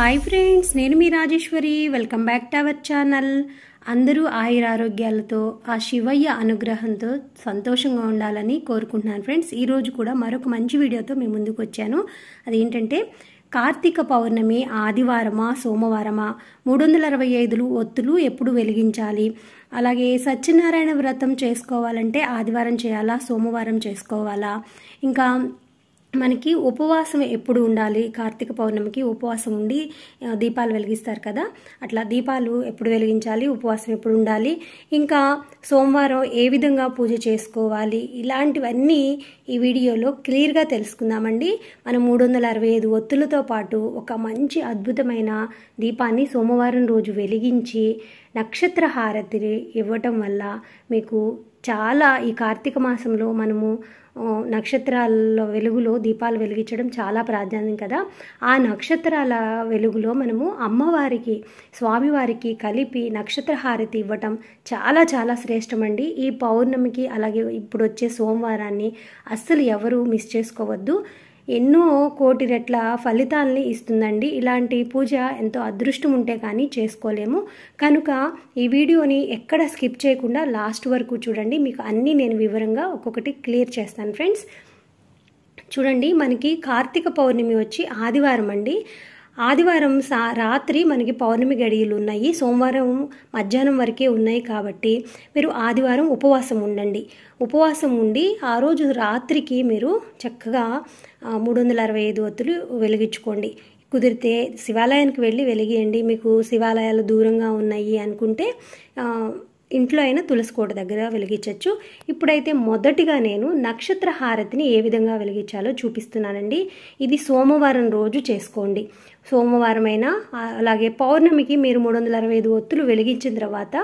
hi friends నేను మీ Rajeshwari welcome back to our channel అందరూ ఆయురారోగ్యాలతో ఆ శివయ్య అనుగ్రహంతో సంతోషంగా ఉండాలని కోరుకుంటున్నాను ఫ్రెండ్స్ ఈరోజు కూడా మరొక మంచి వీడియోతో మేము ముందుకు వచ్చాను అదేంటంటే కార్తీక పౌర్ణమి ఆదివారమా సోమవారమా మూడు వందల అరవై ఐదులు ఒత్తులు ఎప్పుడు వెలిగించాలి అలాగే సత్యనారాయణ వ్రతం చేసుకోవాలంటే ఆదివారం చేయాలా సోమవారం చేసుకోవాలా ఇంకా మనకి ఉపవాసం ఎప్పుడు ఉండాలి కార్తీక పౌర్ణమికి ఉపవాసం ఉండి దీపాలు వెలిగిస్తారు కదా అట్లా దీపాలు ఎప్పుడు వెలిగించాలి ఉపవాసం ఎప్పుడు ఉండాలి ఇంకా సోమవారం ఏ విధంగా పూజ చేసుకోవాలి ఇలాంటివన్నీ ఈ వీడియోలో క్లియర్గా తెలుసుకుందామండి మనం మూడు వందల అరవై ఐదు ఒత్తులతో పాటు ఒక మంచి అద్భుతమైన దీపాన్ని సోమవారం రోజు వెలిగించి నక్షత్ర హారతిని ఇవ్వటం వల్ల మీకు చాలా ఈ కార్తీక మాసంలో మనము నక్షత్రాల వెలుగులో దీపాలు వెలిగించడం చాలా ప్రాధాన్యం కదా ఆ నక్షత్రాల వెలుగులో మనము అమ్మవారికి స్వామివారికి కలిపి నక్షత్ర హారతి ఇవ్వటం చాలా చాలా శ్రేష్టమండి ఈ పౌర్ణమికి అలాగే ఇప్పుడు వచ్చే సోమవారాన్ని అస్సలు ఎవరు మిస్ చేసుకోవద్దు ఎన్నో కోటి రెట్ల ఫలితాలని ఇస్తుందండి ఇలాంటి పూజ ఎంతో అదృష్టం ఉంటే కానీ చేసుకోలేము కనుక ఈ వీడియోని ఎక్కడ స్కిప్ చేయకుండా లాస్ట్ వరకు చూడండి మీకు అన్నీ నేను వివరంగా ఒక్కొక్కటి క్లియర్ చేస్తాను ఫ్రెండ్స్ చూడండి మనకి కార్తీక పౌర్ణమి వచ్చి ఆదివారం అండి ఆదివారం సా రాత్రి మనకి పౌర్ణమి గడియలు ఉన్నాయి సోమవారం మధ్యాహ్నం వరకే ఉన్నాయి కాబట్టి మీరు ఆదివారం ఉపవాసం ఉండండి ఉపవాసం ఉండి ఆ రోజు రాత్రికి మీరు చక్కగా మూడు వందల అరవై ఐదు వత్తులు వెలిగించుకోండి కుదిరితే శివాలయానికి వెళ్ళి వెలిగియండి మీకు శివాలయాలు దూరంగా ఉన్నాయి అనుకుంటే ఇంట్లో అయినా తులసికోట దగ్గర వెలిగించవచ్చు ఇప్పుడైతే మొదటిగా నేను నక్షత్ర హారతిని ఏ విధంగా వెలిగించాలో చూపిస్తున్నానండి ఇది సోమవారం రోజు చేసుకోండి సోమవారం అయినా అలాగే పౌర్ణమికి మీరు మూడు వందల అరవై ఐదు ఒత్తులు వెలిగించిన తర్వాత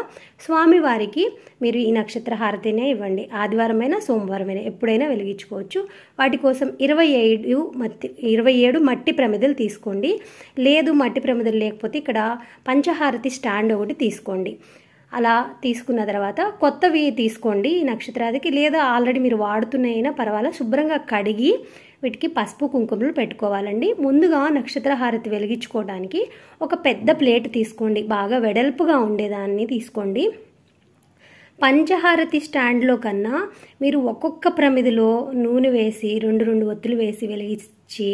స్వామివారికి మీరు ఈ నక్షత్ర హారతినే ఇవ్వండి ఆదివారమైనా సోమవారమైనా ఎప్పుడైనా వెలిగించుకోవచ్చు వాటి కోసం ఇరవై ఐదు మట్టి ఇరవై ఏడు మట్టి ప్రమిదలు తీసుకోండి లేదు మట్టి ప్రమిదలు లేకపోతే ఇక్కడ పంచహారతి స్టాండ్ ఒకటి తీసుకోండి అలా తీసుకున్న తర్వాత కొత్తవి తీసుకోండి ఈ నక్షత్రాదికి లేదా ఆల్రెడీ మీరు వాడుతున్నైనా పర్వాలేదు శుభ్రంగా కడిగి వీటికి పసుపు కుంకుమలు పెట్టుకోవాలండి ముందుగా నక్షత్ర హారతి వెలిగించుకోవడానికి ఒక పెద్ద ప్లేట్ తీసుకోండి బాగా వెడల్పుగా ఉండేదాన్ని తీసుకోండి పంచహారతి స్టాండ్లో కన్నా మీరు ఒక్కొక్క ప్రమిదిలో నూనె వేసి రెండు రెండు ఒత్తులు వేసి వెలిగించి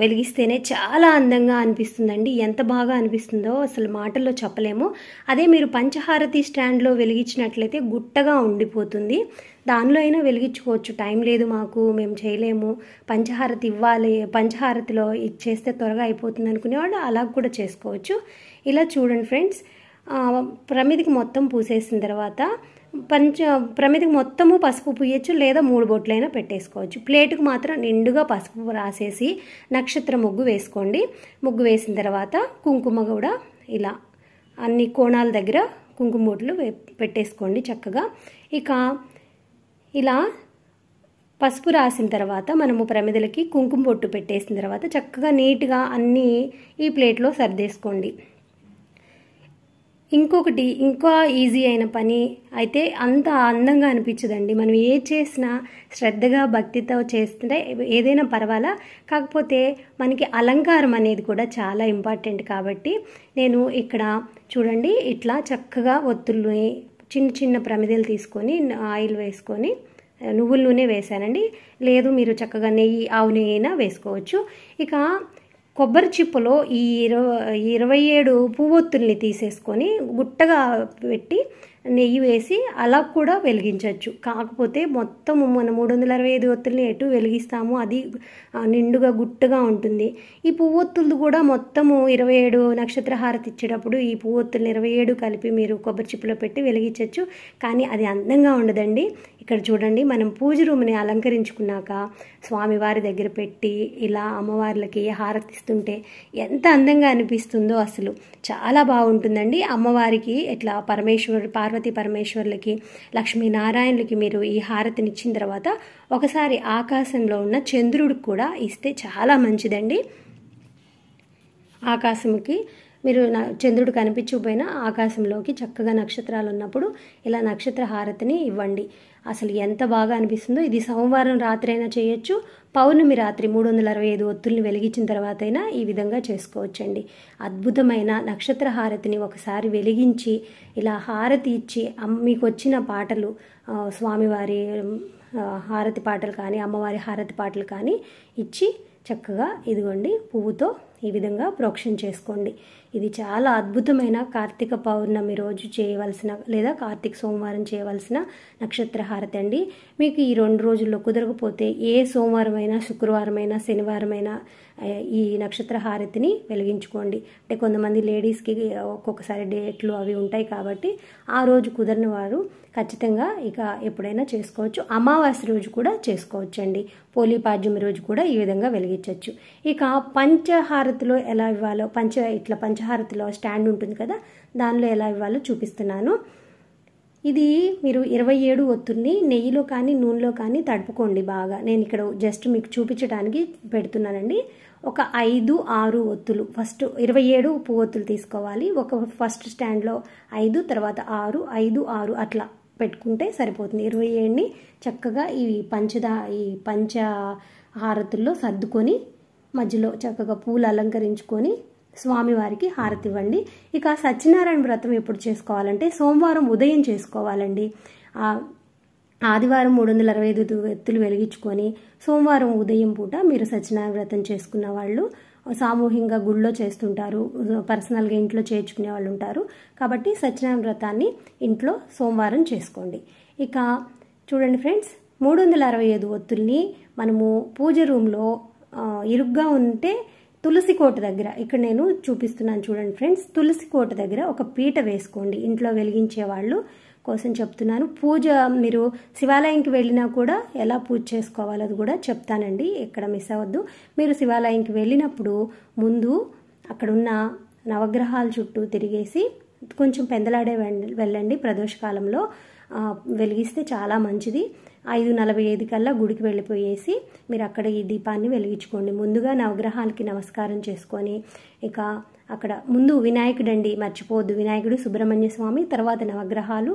వెలిగిస్తేనే చాలా అందంగా అనిపిస్తుందండి ఎంత బాగా అనిపిస్తుందో అసలు మాటల్లో చెప్పలేము అదే మీరు పంచహారతి స్టాండ్లో వెలిగించినట్లయితే గుట్టగా ఉండిపోతుంది దానిలో అయినా వెలిగించుకోవచ్చు టైం లేదు మాకు మేము చేయలేము పంచహారతి ఇవ్వాలి పంచహారతిలో ఇచ్చేస్తే త్వరగా అయిపోతుంది అనుకునేవాళ్ళు అలా కూడా చేసుకోవచ్చు ఇలా చూడండి ఫ్రెండ్స్ ప్రమిదికి మొత్తం పూసేసిన తర్వాత పంచ ప్రమిదికి మొత్తము పసుపు పుయ్యొచ్చు లేదా మూడు బొట్లైనా పెట్టేసుకోవచ్చు ప్లేటుకు మాత్రం నిండుగా పసుపు రాసేసి నక్షత్ర ముగ్గు వేసుకోండి ముగ్గు వేసిన తర్వాత కుంకుమ కూడా ఇలా అన్ని కోణాల దగ్గర కుంకుమ బొట్లు పెట్టేసుకోండి చక్కగా ఇక ఇలా పసుపు రాసిన తర్వాత మనము ప్రమిదలకి కుంకుమ బొట్టు పెట్టేసిన తర్వాత చక్కగా నీట్గా అన్నీ ఈ ప్లేట్లో సర్దేసుకోండి ఇంకొకటి ఇంకా ఈజీ అయిన పని అయితే అంత అందంగా అనిపించదండి మనం ఏ చేసినా శ్రద్ధగా భక్తితో చేస్తుంటే ఏదైనా పర్వాలా కాకపోతే మనకి అలంకారం అనేది కూడా చాలా ఇంపార్టెంట్ కాబట్టి నేను ఇక్కడ చూడండి ఇట్లా చక్కగా ఒత్తుల్ని చిన్న చిన్న ప్రమిదలు తీసుకొని ఆయిల్ వేసుకొని నువ్వుల నూనె వేశానండి లేదు మీరు చక్కగా నెయ్యి ఆవు నెయ్యి అయినా వేసుకోవచ్చు ఇక కొబ్బరి చిప్పలో ఈ ఇరవై ఇరవై ఏడు పువ్వొత్తుల్ని తీసేసుకొని గుట్టగా పెట్టి నెయ్యి వేసి అలా కూడా వెలిగించవచ్చు కాకపోతే మొత్తం మన మూడు వందల అరవై ఐదు ఒత్తుల్ని ఎటు వెలిగిస్తాము అది నిండుగా గుట్టుగా ఉంటుంది ఈ పువ్వొత్తులు కూడా మొత్తము ఇరవై ఏడు నక్షత్ర హారతి ఇచ్చేటప్పుడు ఈ పువ్వొత్తులను ఇరవై ఏడు కలిపి మీరు కొబ్బరి చిప్పులో పెట్టి వెలిగించవచ్చు కానీ అది అందంగా ఉండదండి ఇక్కడ చూడండి మనం పూజ రూమ్ని అలంకరించుకున్నాక స్వామివారి దగ్గర పెట్టి ఇలా అమ్మవార్లకి హారతిస్తుంటే ఎంత అందంగా అనిపిస్తుందో అసలు చాలా బాగుంటుందండి అమ్మవారికి ఇట్లా పరమేశ్వరుడు పార్వ పార్వతీ పరమేశ్వర్లకి లక్ష్మీనారాయణులకి మీరు ఈ హారతినిచ్చిన తర్వాత ఒకసారి ఆకాశంలో ఉన్న చంద్రుడికి కూడా ఇస్తే చాలా మంచిదండి ఆకాశంకి మీరు చంద్రుడు కనిపించకపోయినా ఆకాశంలోకి చక్కగా నక్షత్రాలు ఉన్నప్పుడు ఇలా నక్షత్ర హారతిని ఇవ్వండి అసలు ఎంత బాగా అనిపిస్తుందో ఇది సోమవారం రాత్రి అయినా చేయొచ్చు పౌర్ణమి రాత్రి మూడు వందల అరవై ఐదు ఒత్తుల్ని వెలిగించిన తర్వాత అయినా ఈ విధంగా చేసుకోవచ్చండి అద్భుతమైన నక్షత్ర హారతిని ఒకసారి వెలిగించి ఇలా హారతి ఇచ్చి మీకు వచ్చిన పాటలు స్వామివారి హారతి పాటలు కానీ అమ్మవారి హారతి పాటలు కానీ ఇచ్చి చక్కగా ఇదిగోండి పువ్వుతో ఈ విధంగా ప్రోక్షన్ చేసుకోండి ఇది చాలా అద్భుతమైన కార్తీక పౌర్ణమి రోజు చేయవలసిన లేదా కార్తీక సోమవారం చేయవలసిన నక్షత్ర హారతి అండి మీకు ఈ రెండు రోజుల్లో కుదరకపోతే ఏ సోమవారమైనా శుక్రవారమైనా శనివారమైనా ఈ నక్షత్ర హారతిని వెలిగించుకోండి అంటే కొంతమంది లేడీస్కి ఒక్కొక్కసారి డేట్లు అవి ఉంటాయి కాబట్టి ఆ రోజు కుదరని వారు ఖచ్చితంగా ఇక ఎప్పుడైనా చేసుకోవచ్చు అమావాస్య రోజు కూడా చేసుకోవచ్చు అండి పోలీపాడ్యమి రోజు కూడా ఈ విధంగా వెలిగించవచ్చు ఇక పంచహారతిలో ఎలా ఇవ్వాలో పంచ ఇట్లా పంచ పంచహారతిలో స్టాండ్ ఉంటుంది కదా దానిలో ఎలా ఇవ్వాలో చూపిస్తున్నాను ఇది మీరు ఇరవై ఏడు ఒత్తుల్ని నెయ్యిలో కానీ నూనెలో కానీ తడుపుకోండి బాగా నేను ఇక్కడ జస్ట్ మీకు చూపించడానికి పెడుతున్నానండి ఒక ఐదు ఆరు ఒత్తులు ఫస్ట్ ఇరవై ఏడు ఉప్పు ఒత్తులు తీసుకోవాలి ఒక ఫస్ట్ స్టాండ్లో ఐదు తర్వాత ఆరు ఐదు ఆరు అట్లా పెట్టుకుంటే సరిపోతుంది ఇరవై ఏడుని చక్కగా ఈ పంచదా ఈ పంచ హారతుల్లో సర్దుకొని మధ్యలో చక్కగా పూలు అలంకరించుకొని స్వామివారికి హారతి ఇవ్వండి ఇక సత్యనారాయణ వ్రతం ఎప్పుడు చేసుకోవాలంటే సోమవారం ఉదయం చేసుకోవాలండి ఆదివారం మూడు వందల అరవై ఐదు ఎత్తులు వెలిగించుకొని సోమవారం ఉదయం పూట మీరు సత్యనారాయణ వ్రతం చేసుకున్న వాళ్ళు సామూహికంగా గుళ్ళో చేస్తుంటారు పర్సనల్గా ఇంట్లో చేర్చుకునే వాళ్ళు ఉంటారు కాబట్టి సత్యనారాయణ వ్రతాన్ని ఇంట్లో సోమవారం చేసుకోండి ఇక చూడండి ఫ్రెండ్స్ మూడు వందల అరవై ఐదు ఒత్తుల్ని మనము పూజ రూమ్లో ఇరుగ్గా ఉంటే తులసి కోట దగ్గర ఇక్కడ నేను చూపిస్తున్నాను చూడండి ఫ్రెండ్స్ తులసి కోట దగ్గర ఒక పీట వేసుకోండి ఇంట్లో వెలిగించే వాళ్ళు కోసం చెప్తున్నాను పూజ మీరు శివాలయంకి వెళ్ళినా కూడా ఎలా పూజ చేసుకోవాలో అది కూడా చెప్తానండి ఎక్కడ మిస్ అవ్వద్దు మీరు శివాలయంకి వెళ్ళినప్పుడు ముందు అక్కడున్న నవగ్రహాల చుట్టూ తిరిగేసి కొంచెం పెందలాడే వెళ్ళండి ప్రదోషకాలంలో వెలిగిస్తే చాలా మంచిది ఐదు నలభై ఐదు కల్లా గుడికి వెళ్ళిపోయేసి మీరు అక్కడ ఈ దీపాన్ని వెలిగించుకోండి ముందుగా నవగ్రహాలకి నమస్కారం చేసుకొని ఇక అక్కడ ముందు వినాయకుడు అండి మర్చిపోవద్దు వినాయకుడు సుబ్రహ్మణ్య స్వామి తర్వాత నవగ్రహాలు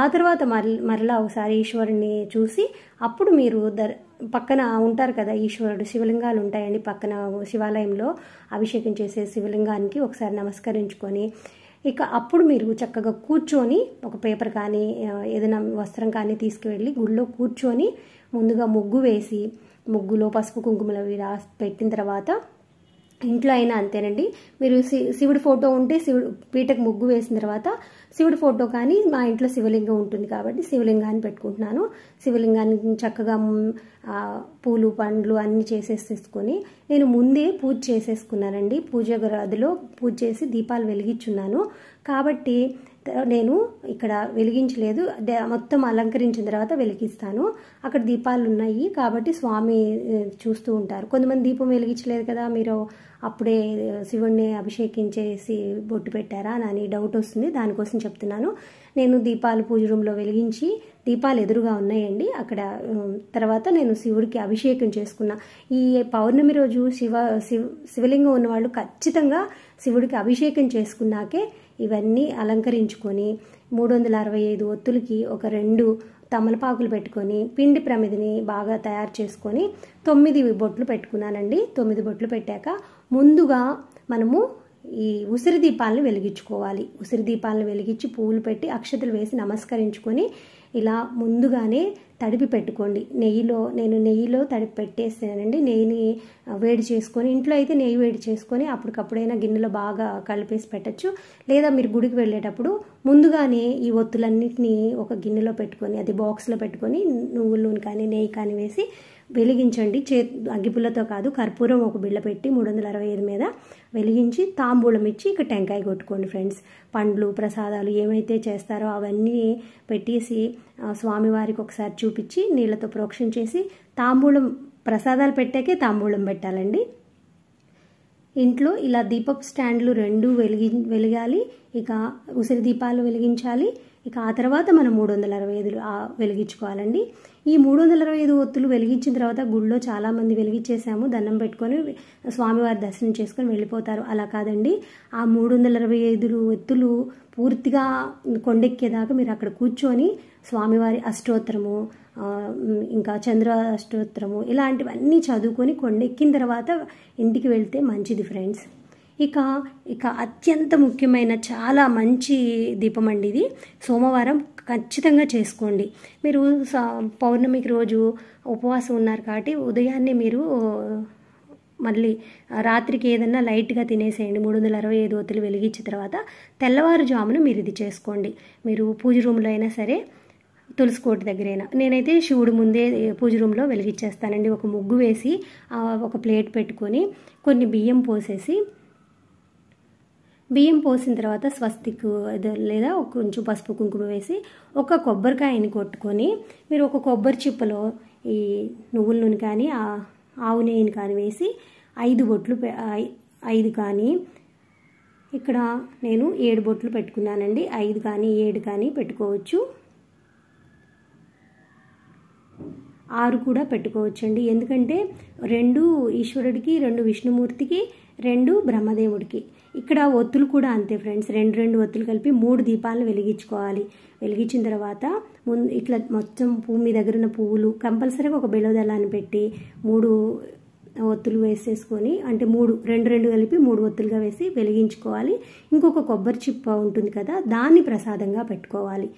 ఆ తర్వాత మరలా ఒకసారి ఈశ్వరుని చూసి అప్పుడు మీరు దర్ పక్కన ఉంటారు కదా ఈశ్వరుడు శివలింగాలు ఉంటాయండి పక్కన శివాలయంలో అభిషేకం చేసే శివలింగానికి ఒకసారి నమస్కరించుకొని ఇక అప్పుడు మీరు చక్కగా కూర్చొని ఒక పేపర్ కానీ ఏదైనా వస్త్రం కానీ తీసుకువెళ్ళి గుళ్ళో కూర్చొని ముందుగా ముగ్గు వేసి ముగ్గులో పసుపు కుంకుమలు అవి పెట్టిన తర్వాత ఇంట్లో అయినా అంతేనండి మీరు శివుడి ఫోటో ఉంటే శివుడు పీటకు ముగ్గు వేసిన తర్వాత శివుడి ఫోటో కానీ మా ఇంట్లో శివలింగం ఉంటుంది కాబట్టి శివలింగాన్ని పెట్టుకుంటున్నాను శివలింగాన్ని చక్కగా పూలు పండ్లు అన్నీ చేసేసేసుకొని నేను ముందే పూజ చేసేసుకున్నానండి పూజ గదిలో పూజ చేసి దీపాలు వెలిగించున్నాను కాబట్టి నేను ఇక్కడ వెలిగించలేదు మొత్తం అలంకరించిన తర్వాత వెలిగిస్తాను అక్కడ దీపాలు ఉన్నాయి కాబట్టి స్వామి చూస్తూ ఉంటారు కొంతమంది దీపం వెలిగించలేదు కదా మీరు అప్పుడే శివుణ్ణి అభిషేకించేసి బొట్టు పెట్టారా అని డౌట్ వస్తుంది దానికోసం చెప్తున్నాను నేను దీపాలు పూజ రూమ్లో వెలిగించి దీపాలు ఎదురుగా ఉన్నాయండి అక్కడ తర్వాత నేను శివుడికి అభిషేకం చేసుకున్నా ఈ పౌర్ణమి రోజు శివ శివ శివలింగం ఉన్నవాళ్ళు ఖచ్చితంగా శివుడికి అభిషేకం చేసుకున్నాకే ఇవన్నీ అలంకరించుకొని మూడు వందల అరవై ఐదు ఒత్తులకి ఒక రెండు తమలపాకులు పెట్టుకొని పిండి ప్రమిదిని బాగా తయారు చేసుకొని తొమ్మిది బొట్లు పెట్టుకున్నానండి తొమ్మిది బొట్లు పెట్టాక ముందుగా మనము ఈ ఉసిరి దీపాలను వెలిగించుకోవాలి ఉసిరి దీపాలను వెలిగించి పువ్వులు పెట్టి అక్షతలు వేసి నమస్కరించుకొని ఇలా ముందుగానే తడిపి పెట్టుకోండి నెయ్యిలో నేను నెయ్యిలో తడిపి పెట్టేసానండి నెయ్యిని వేడి చేసుకొని ఇంట్లో అయితే నెయ్యి వేడి చేసుకొని అప్పటికప్పుడైనా గిన్నెలో బాగా కలిపేసి పెట్టచ్చు లేదా మీరు గుడికి వెళ్ళేటప్పుడు ముందుగానే ఈ ఒత్తులన్నింటినీ ఒక గిన్నెలో పెట్టుకొని అది బాక్స్లో పెట్టుకొని నువ్వులు నూనె కానీ నెయ్యి కానీ వేసి వెలిగించండి చే అగ్గిపుల్లతో కాదు కర్పూరం ఒక బిళ్ళ పెట్టి మూడు వందల అరవై ఐదు మీద వెలిగించి తాంబూలం ఇచ్చి ఇక టెంకాయ కొట్టుకోండి ఫ్రెండ్స్ పండ్లు ప్రసాదాలు ఏమైతే చేస్తారో అవన్నీ పెట్టేసి స్వామివారికి ఒకసారి చూపించి నీళ్ళతో ప్రోక్షణ చేసి తాంబూలం ప్రసాదాలు పెట్టాకే తాంబూలం పెట్టాలండి ఇంట్లో ఇలా దీపపు స్టాండ్లు రెండు వెలిగి వెలగాలి ఇక ఉసిరి దీపాలు వెలిగించాలి ఇక ఆ తర్వాత మనం మూడు వందల అరవై ఐదులు వెలిగించుకోవాలండి ఈ మూడు వందల అరవై ఐదు ఒత్తులు వెలిగించిన తర్వాత గుళ్ళో చాలామంది వెలిగించేసాము దండం పెట్టుకొని స్వామివారి దర్శనం చేసుకొని వెళ్ళిపోతారు అలా కాదండి ఆ మూడు వందల అరవై ఐదు ఒత్తులు పూర్తిగా కొండెక్కేదాకా మీరు అక్కడ కూర్చొని స్వామివారి అష్టోత్తరము ఇంకా చంద్ర అష్టోత్తరము ఇలాంటివన్నీ చదువుకొని కొండెక్కిన తర్వాత ఇంటికి వెళ్తే మంచిది ఫ్రెండ్స్ ఇక ఇక అత్యంత ముఖ్యమైన చాలా మంచి దీపం అండి ఇది సోమవారం ఖచ్చితంగా చేసుకోండి మీరు పౌర్ణమికి రోజు ఉపవాసం ఉన్నారు కాబట్టి ఉదయాన్నే మీరు మళ్ళీ రాత్రికి ఏదన్నా లైట్గా తినేసేయండి మూడు వందల అరవై ఐదు వత్తులు వెలిగించిన తర్వాత తెల్లవారుజామును మీరు ఇది చేసుకోండి మీరు పూజ రూమ్లో అయినా సరే తులసి కోట దగ్గరైనా నేనైతే శివుడు ముందే పూజ రూమ్లో వెలిగించేస్తానండి ఒక ముగ్గు వేసి ఒక ప్లేట్ పెట్టుకొని కొన్ని బియ్యం పోసేసి బియ్యం పోసిన తర్వాత స్వస్తిక్ లేదా కొంచెం పసుపు కుంకుమ వేసి ఒక కొబ్బరికాయని కొట్టుకొని మీరు ఒక కొబ్బరి చిప్పలో ఈ నువ్వుల నూనె కానీ ఆవు నెయ్యిని కానీ వేసి ఐదు బొట్లు ఐదు కానీ ఇక్కడ నేను ఏడు బొట్లు పెట్టుకున్నానండి ఐదు కానీ ఏడు కానీ పెట్టుకోవచ్చు ఆరు కూడా పెట్టుకోవచ్చండి ఎందుకంటే రెండు ఈశ్వరుడికి రెండు విష్ణుమూర్తికి రెండు బ్రహ్మదేవుడికి ఇక్కడ ఒత్తులు కూడా అంతే ఫ్రెండ్స్ రెండు రెండు ఒత్తులు కలిపి మూడు దీపాలను వెలిగించుకోవాలి వెలిగించిన తర్వాత ముందు ఇట్లా మొత్తం భూమి దగ్గర ఉన్న పువ్వులు కంపల్సరీగా ఒక బెలోదలాన్ని పెట్టి మూడు ఒత్తులు వేసేసుకొని అంటే మూడు రెండు రెండు కలిపి మూడు ఒత్తులుగా వేసి వెలిగించుకోవాలి ఇంకొక కొబ్బరి చిప్ప ఉంటుంది కదా దాన్ని ప్రసాదంగా పెట్టుకోవాలి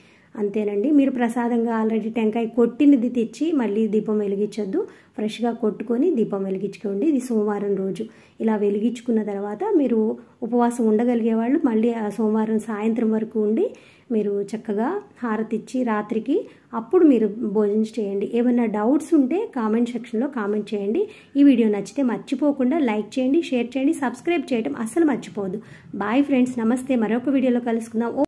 అంతేనండి మీరు ప్రసాదంగా ఆల్రెడీ టెంకాయ కొట్టినది తెచ్చి మళ్ళీ దీపం వెలిగించొద్దు ఫ్రెష్గా కొట్టుకొని దీపం వెలిగించుకోండి ఇది సోమవారం రోజు ఇలా వెలిగించుకున్న తర్వాత మీరు ఉపవాసం ఉండగలిగే వాళ్ళు మళ్ళీ ఆ సోమవారం సాయంత్రం వరకు ఉండి మీరు చక్కగా హారతిచ్చి రాత్రికి అప్పుడు మీరు భోజనం చేయండి ఏమైనా డౌట్స్ ఉంటే కామెంట్ సెక్షన్లో కామెంట్ చేయండి ఈ వీడియో నచ్చితే మర్చిపోకుండా లైక్ చేయండి షేర్ చేయండి సబ్స్క్రైబ్ చేయడం అస్సలు మర్చిపోదు బాయ్ ఫ్రెండ్స్ నమస్తే మరొక వీడియోలో కలుసుకుందాం